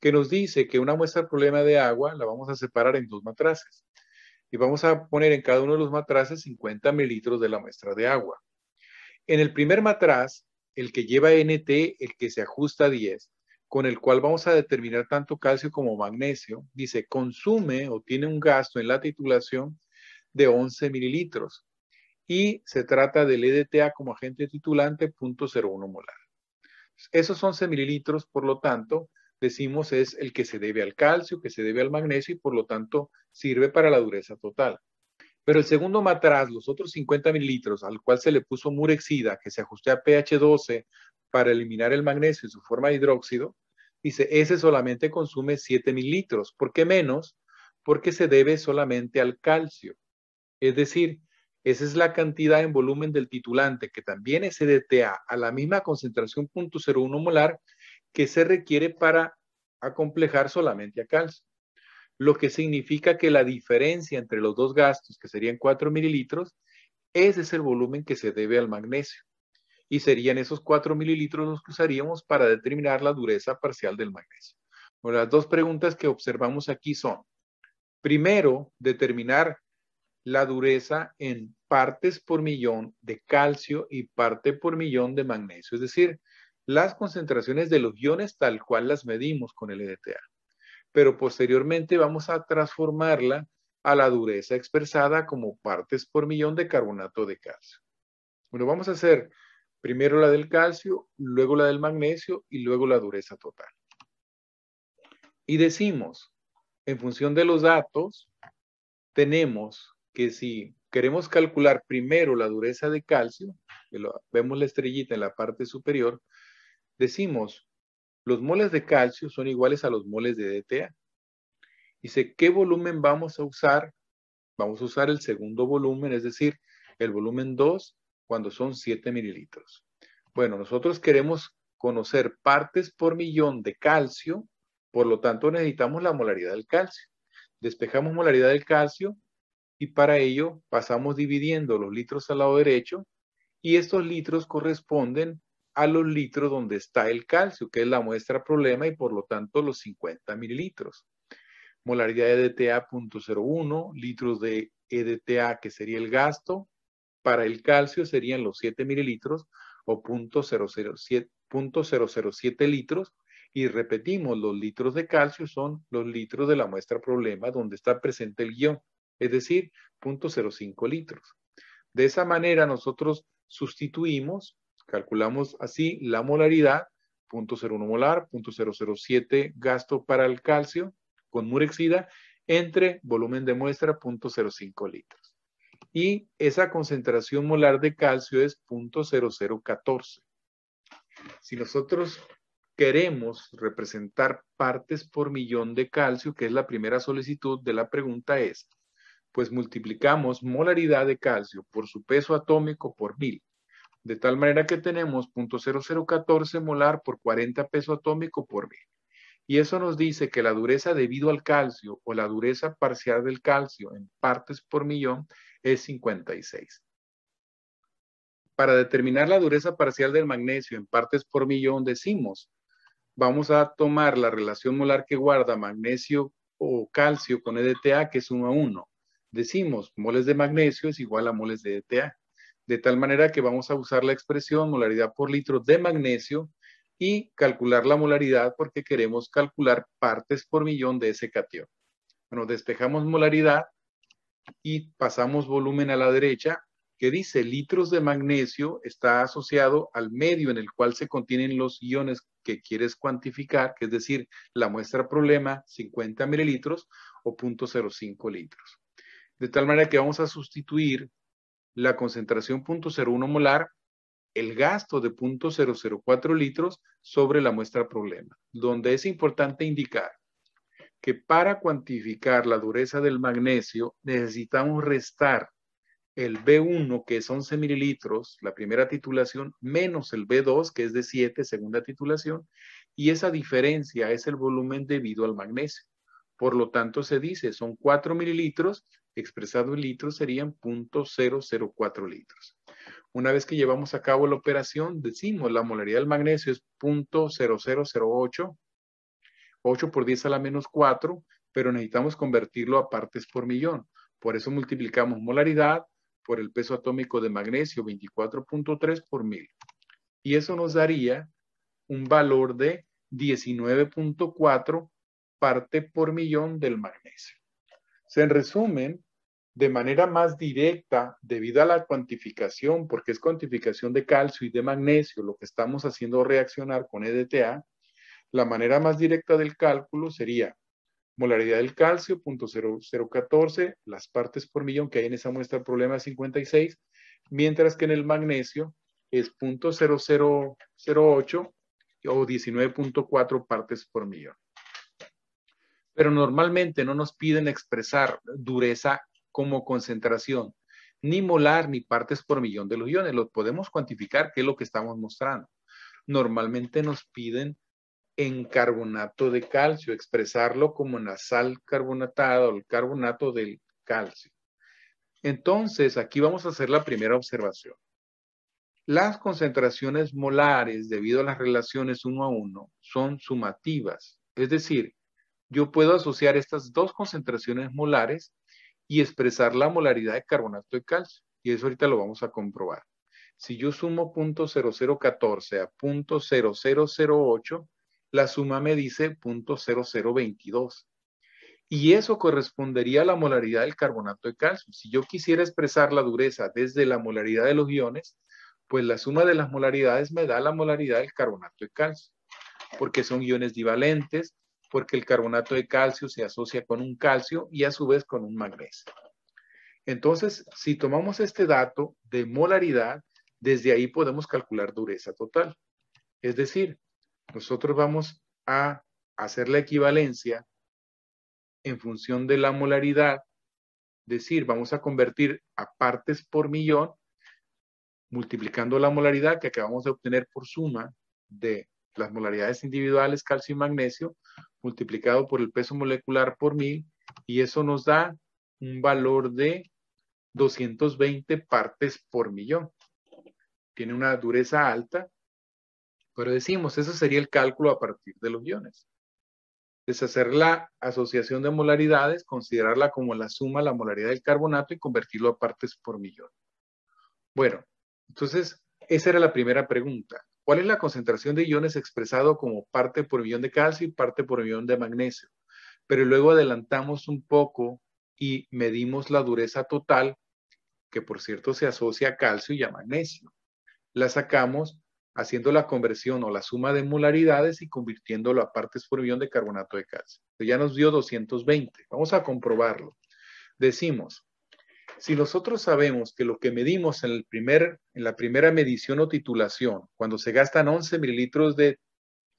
que nos dice que una muestra problema de agua la vamos a separar en dos matraces y vamos a poner en cada uno de los matraces 50 mililitros de la muestra de agua. En el primer matraz, el que lleva NT, el que se ajusta a 10, con el cual vamos a determinar tanto calcio como magnesio, dice, consume o tiene un gasto en la titulación de 11 mililitros y se trata del EDTA como agente titulante 0.01 molar. Esos 11 mililitros, por lo tanto, decimos es el que se debe al calcio, que se debe al magnesio y por lo tanto sirve para la dureza total. Pero el segundo matraz, los otros 50 mililitros, al cual se le puso murexida, que se ajustó a pH 12 para eliminar el magnesio en su forma de hidróxido, dice, ese solamente consume 7 mililitros. ¿Por qué menos? Porque se debe solamente al calcio. Es decir, esa es la cantidad en volumen del titulante, que también es EDTA, a la misma concentración 0.01 molar que se requiere para acomplejar solamente a calcio. Lo que significa que la diferencia entre los dos gastos, que serían 4 mililitros, ese es el volumen que se debe al magnesio y serían esos 4 mililitros los que usaríamos para determinar la dureza parcial del magnesio. Bueno, las dos preguntas que observamos aquí son, primero, determinar la dureza en partes por millón de calcio y parte por millón de magnesio, es decir, las concentraciones de los iones tal cual las medimos con el EDTA. Pero posteriormente vamos a transformarla a la dureza expresada como partes por millón de carbonato de calcio. Bueno, vamos a hacer Primero la del calcio, luego la del magnesio y luego la dureza total. Y decimos, en función de los datos, tenemos que si queremos calcular primero la dureza de calcio, vemos la estrellita en la parte superior, decimos, los moles de calcio son iguales a los moles de DTA. Y sé ¿qué volumen vamos a usar? Vamos a usar el segundo volumen, es decir, el volumen 2 cuando son 7 mililitros. Bueno, nosotros queremos conocer partes por millón de calcio, por lo tanto necesitamos la molaridad del calcio. Despejamos molaridad del calcio y para ello pasamos dividiendo los litros al lado derecho y estos litros corresponden a los litros donde está el calcio, que es la muestra problema y por lo tanto los 50 mililitros. Molaridad de EDTA.01, litros de EDTA que sería el gasto, para el calcio serían los 7 mililitros o 0.007, litros. Y repetimos, los litros de calcio son los litros de la muestra problema donde está presente el guión, es decir, 0.05 litros. De esa manera nosotros sustituimos, calculamos así la molaridad, 0.01 molar, 0.007 gasto para el calcio con murexida entre volumen de muestra 0.05 litros y esa concentración molar de calcio es 0.0014. Si nosotros queremos representar partes por millón de calcio, que es la primera solicitud de la pregunta es, pues multiplicamos molaridad de calcio por su peso atómico por mil, de tal manera que tenemos 0.0014 molar por 40 peso atómico por mil. Y eso nos dice que la dureza debido al calcio o la dureza parcial del calcio en partes por millón es 56. Para determinar la dureza parcial del magnesio en partes por millón decimos, vamos a tomar la relación molar que guarda magnesio o calcio con EDTA, que es 1 a 1. Decimos, moles de magnesio es igual a moles de EDTA. De tal manera que vamos a usar la expresión molaridad por litro de magnesio y calcular la molaridad porque queremos calcular partes por millón de ese cation. Bueno, despejamos molaridad y pasamos volumen a la derecha, que dice litros de magnesio está asociado al medio en el cual se contienen los iones que quieres cuantificar, que es decir, la muestra problema 50 mililitros o 0.05 litros. De tal manera que vamos a sustituir la concentración 0.01 molar, el gasto de 0.004 litros sobre la muestra problema, donde es importante indicar que para cuantificar la dureza del magnesio necesitamos restar el B1, que es 11 mililitros, la primera titulación, menos el B2, que es de 7, segunda titulación, y esa diferencia es el volumen debido al magnesio. Por lo tanto, se dice, son 4 mililitros, expresado en litros serían 0.004 litros. Una vez que llevamos a cabo la operación, decimos la molaridad del magnesio es .0008, 8 por 10 a la menos 4, pero necesitamos convertirlo a partes por millón. Por eso multiplicamos molaridad por el peso atómico de magnesio, 24.3 por mil. Y eso nos daría un valor de 19.4 parte por millón del magnesio. en resumen, de manera más directa, debido a la cuantificación, porque es cuantificación de calcio y de magnesio, lo que estamos haciendo reaccionar con EDTA, la manera más directa del cálculo sería molaridad del calcio, .0014, las partes por millón que hay en esa muestra problema 56, mientras que en el magnesio es .0008 o 19.4 partes por millón. Pero normalmente no nos piden expresar dureza como concentración, ni molar ni partes por millón de los iones. Los podemos cuantificar, que es lo que estamos mostrando. Normalmente nos piden en carbonato de calcio, expresarlo como una sal carbonatada o el carbonato del calcio. Entonces, aquí vamos a hacer la primera observación. Las concentraciones molares debido a las relaciones uno a uno son sumativas, es decir, yo puedo asociar estas dos concentraciones molares y expresar la molaridad de carbonato de calcio. Y eso ahorita lo vamos a comprobar. Si yo sumo .0014 a .0008, la suma me dice 0.0022. Y eso correspondería a la molaridad del carbonato de calcio. Si yo quisiera expresar la dureza desde la molaridad de los iones, pues la suma de las molaridades me da la molaridad del carbonato de calcio, porque son iones divalentes, porque el carbonato de calcio se asocia con un calcio y a su vez con un magnesio. Entonces, si tomamos este dato de molaridad, desde ahí podemos calcular dureza total. Es decir, nosotros vamos a hacer la equivalencia en función de la molaridad, decir, vamos a convertir a partes por millón multiplicando la molaridad que acabamos de obtener por suma de las molaridades individuales calcio y magnesio multiplicado por el peso molecular por mil y eso nos da un valor de 220 partes por millón. Tiene una dureza alta pero decimos, ese sería el cálculo a partir de los iones. Deshacer la asociación de molaridades, considerarla como la suma, la molaridad del carbonato y convertirlo a partes por millón. Bueno, entonces, esa era la primera pregunta. ¿Cuál es la concentración de iones expresado como parte por millón de calcio y parte por millón de magnesio? Pero luego adelantamos un poco y medimos la dureza total, que por cierto se asocia a calcio y a magnesio. La sacamos haciendo la conversión o la suma de molaridades y convirtiéndolo a partes por millón de carbonato de calcio. Ya nos dio 220. Vamos a comprobarlo. Decimos, si nosotros sabemos que lo que medimos en, el primer, en la primera medición o titulación, cuando se gastan 11 mililitros de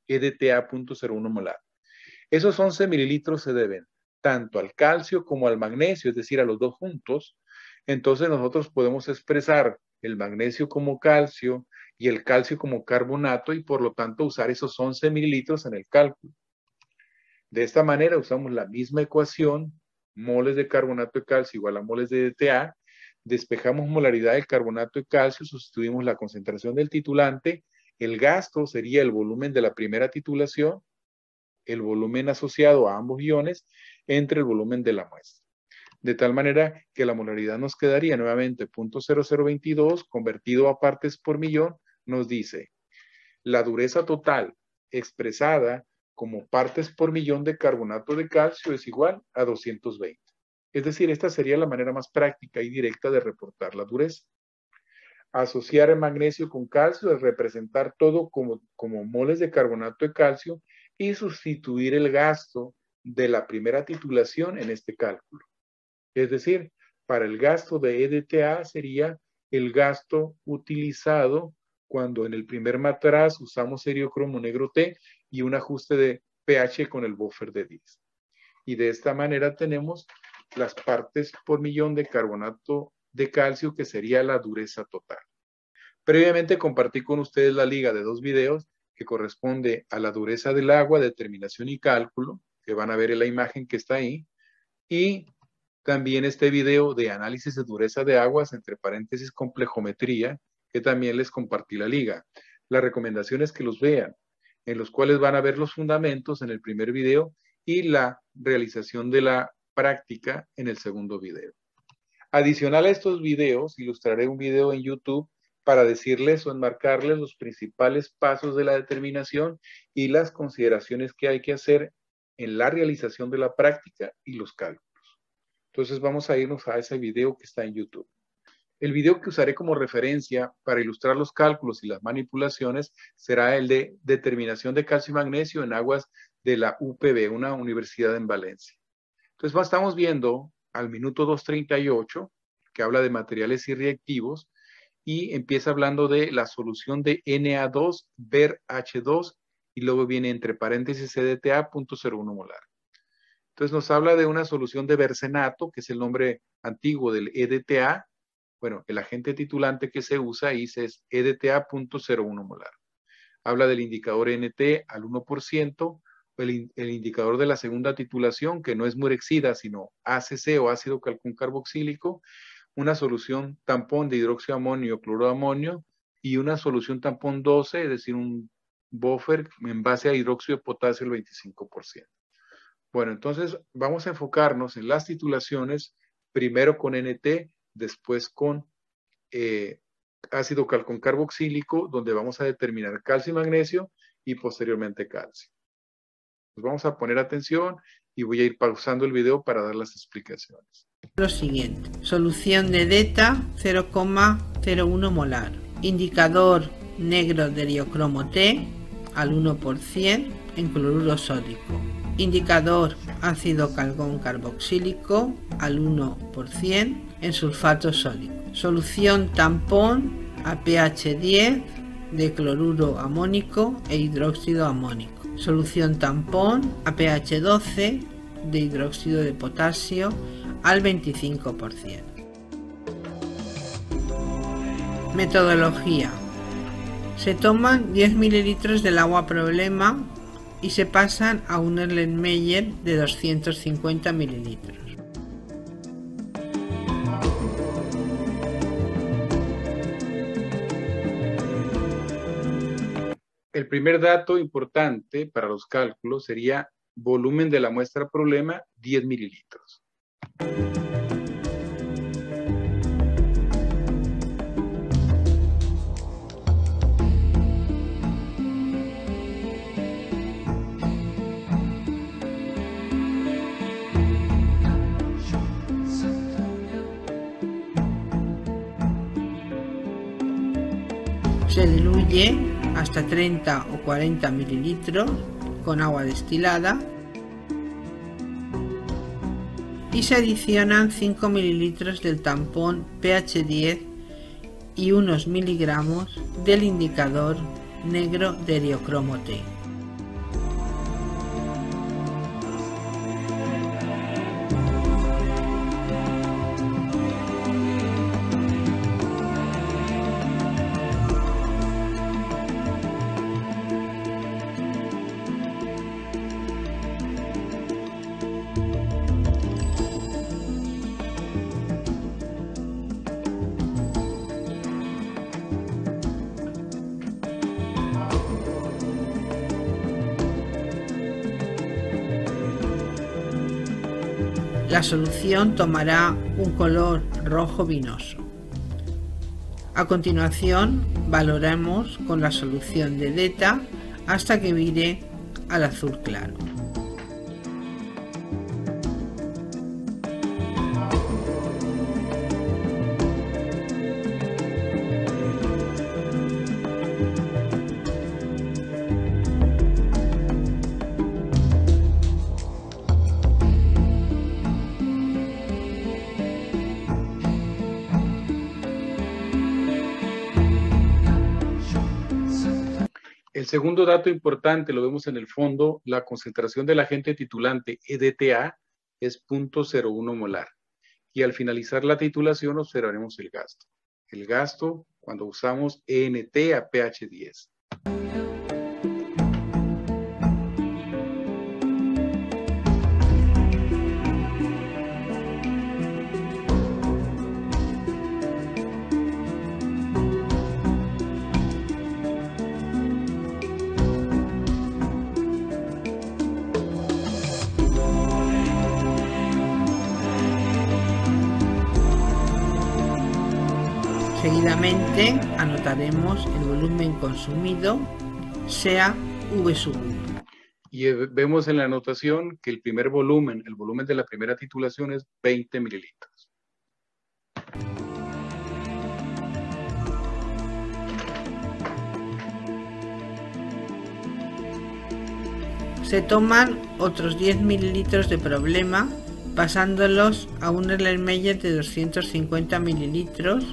EDTA.01 molar, esos 11 mililitros se deben tanto al calcio como al magnesio, es decir, a los dos juntos, entonces nosotros podemos expresar el magnesio como calcio, y el calcio como carbonato y por lo tanto usar esos 11 mililitros en el cálculo. De esta manera usamos la misma ecuación, moles de carbonato de calcio igual a moles de DTA, despejamos molaridad del carbonato de calcio, sustituimos la concentración del titulante, el gasto sería el volumen de la primera titulación, el volumen asociado a ambos iones, entre el volumen de la muestra. De tal manera que la molaridad nos quedaría nuevamente 0.0022 convertido a partes por millón nos dice, la dureza total expresada como partes por millón de carbonato de calcio es igual a 220. Es decir, esta sería la manera más práctica y directa de reportar la dureza. Asociar el magnesio con calcio es representar todo como, como moles de carbonato de calcio y sustituir el gasto de la primera titulación en este cálculo. Es decir, para el gasto de EDTA sería el gasto utilizado cuando en el primer matraz usamos serio cromo negro T y un ajuste de pH con el buffer de 10. Y de esta manera tenemos las partes por millón de carbonato de calcio, que sería la dureza total. Previamente compartí con ustedes la liga de dos videos que corresponde a la dureza del agua, determinación y cálculo, que van a ver en la imagen que está ahí, y también este video de análisis de dureza de aguas, entre paréntesis complejometría, que también les compartí la liga. La recomendación es que los vean, en los cuales van a ver los fundamentos en el primer video y la realización de la práctica en el segundo video. Adicional a estos videos, ilustraré un video en YouTube para decirles o enmarcarles los principales pasos de la determinación y las consideraciones que hay que hacer en la realización de la práctica y los cálculos. Entonces vamos a irnos a ese video que está en YouTube. El video que usaré como referencia para ilustrar los cálculos y las manipulaciones será el de determinación de calcio y magnesio en aguas de la UPB, una universidad en Valencia. Entonces, estamos viendo al minuto 238, que habla de materiales y reactivos, y empieza hablando de la solución de Na2, verh 2 y luego viene entre paréntesis EDTA.01 molar. Entonces nos habla de una solución de versenato, que es el nombre antiguo del EDTA, bueno, el agente titulante que se usa ahí es EDTA.01 molar. Habla del indicador NT al 1%, el, indicador de la segunda titulación, que no es murexida, sino ACC o ácido calcún carboxílico, una solución tampón de hidróxido amonio o amonio, y una solución tampón 12, es decir, un buffer en base a hidróxido de potasio el 25%. Bueno, entonces vamos a enfocarnos en las titulaciones, primero con NT, después con eh, ácido calcón carboxílico, donde vamos a determinar calcio y magnesio y posteriormente calcio. nos pues vamos a poner atención y voy a ir pausando el video para dar las explicaciones. Lo siguiente, solución de DETA 0,01 molar, indicador negro de iocromo T al 1% en cloruro sódico, indicador ácido calgón carboxílico al 1% en sulfato sólido. Solución tampón a pH 10 de cloruro amónico e hidróxido amónico. Solución tampón a pH 12 de hidróxido de potasio al 25%. Metodología. Se toman 10 mililitros del agua problema y se pasan a un Erlenmeyer de 250 mililitros. el primer dato importante para los cálculos sería volumen de la muestra problema 10 mililitros hasta 30 o 40 mililitros con agua destilada y se adicionan 5 mililitros del tampón pH 10 y unos miligramos del indicador negro de eriocromo solución tomará un color rojo vinoso. A continuación valoramos con la solución de DETA hasta que vire al azul claro. Segundo dato importante, lo vemos en el fondo, la concentración del agente titulante EDTA es 0.01 molar. Y al finalizar la titulación observaremos el gasto. El gasto cuando usamos ENT a pH 10. anotaremos el volumen consumido, sea V 1. Y eh, vemos en la anotación que el primer volumen, el volumen de la primera titulación es 20 mililitros. Se toman otros 10 mililitros de problema pasándolos a un Erlenmeyer de 250 mililitros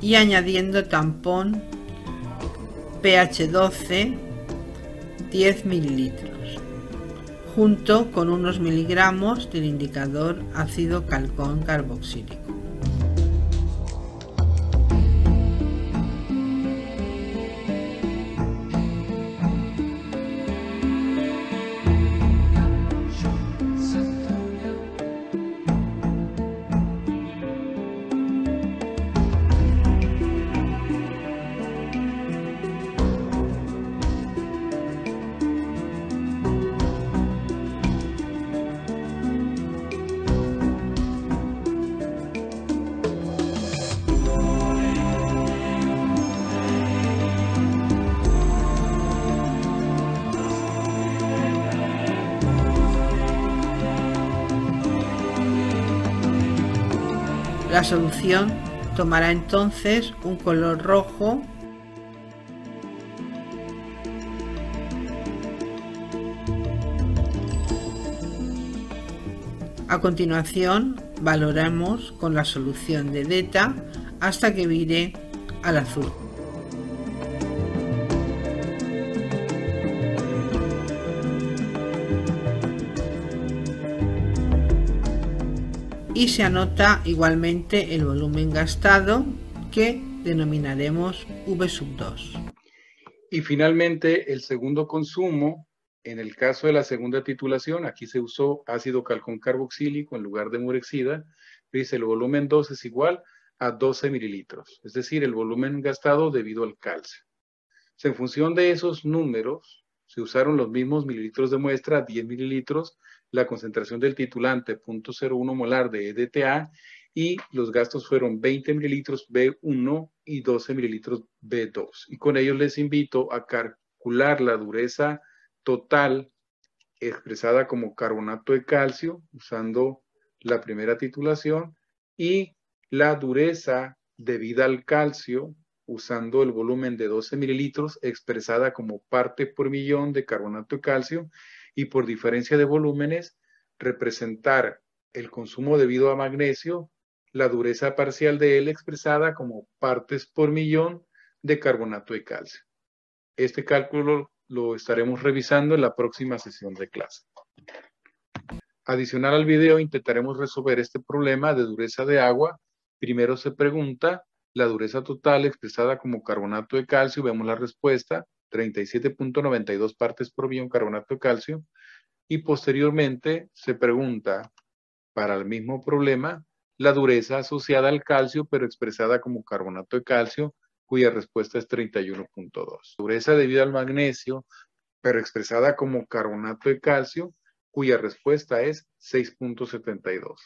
y añadiendo tampón pH 12 10 mililitros junto con unos miligramos del indicador ácido calcón carboxílico. La solución tomará entonces un color rojo A continuación valoramos con la solución de DETA hasta que vire al azul. y se anota igualmente el volumen gastado que denominaremos V 2. Y finalmente el segundo consumo, en el caso de la segunda titulación, aquí se usó ácido calcón carboxílico en lugar de murexida, dice el volumen 2 es igual a 12 mililitros, es decir, el volumen gastado debido al calcio. En función de esos números, se usaron los mismos mililitros de muestra, 10 mililitros, la concentración del titulante 0.01 molar de EDTA y los gastos fueron 20 mililitros B1 y 12 mililitros B2. Y con ello les invito a calcular la dureza total expresada como carbonato de calcio usando la primera titulación y la dureza debida al calcio usando el volumen de 12 mililitros expresada como parte por millón de carbonato de calcio y por diferencia de volúmenes representar el consumo debido a magnesio, la dureza parcial de él expresada como partes por millón de carbonato de calcio. Este cálculo lo estaremos revisando en la próxima sesión de clase. Adicional al video, intentaremos resolver este problema de dureza de agua. Primero se pregunta la dureza total expresada como carbonato de calcio, vemos la respuesta. 37.92 partes por millón carbonato de calcio. Y posteriormente se pregunta para el mismo problema la dureza asociada al calcio, pero expresada como carbonato de calcio, cuya respuesta es 31.2. Dureza debido al magnesio, pero expresada como carbonato de calcio, cuya respuesta es 6.72.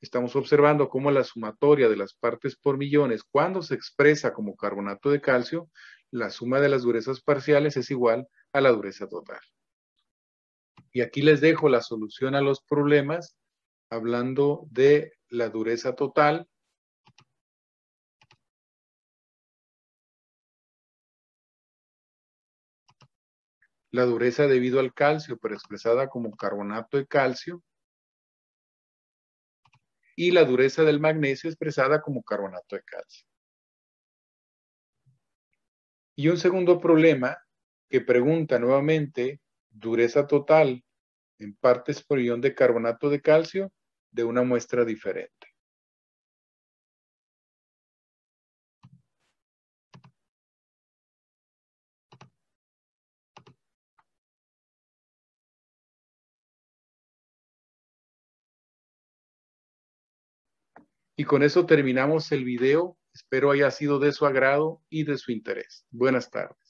Estamos observando cómo la sumatoria de las partes por millones, cuando se expresa como carbonato de calcio, la suma de las durezas parciales es igual a la dureza total. Y aquí les dejo la solución a los problemas hablando de la dureza total. La dureza debido al calcio, pero expresada como carbonato de calcio. Y la dureza del magnesio expresada como carbonato de calcio. Y un segundo problema que pregunta nuevamente dureza total en partes por ion de carbonato de calcio de una muestra diferente. Y con eso terminamos el video. Espero haya sido de su agrado y de su interés. Buenas tardes.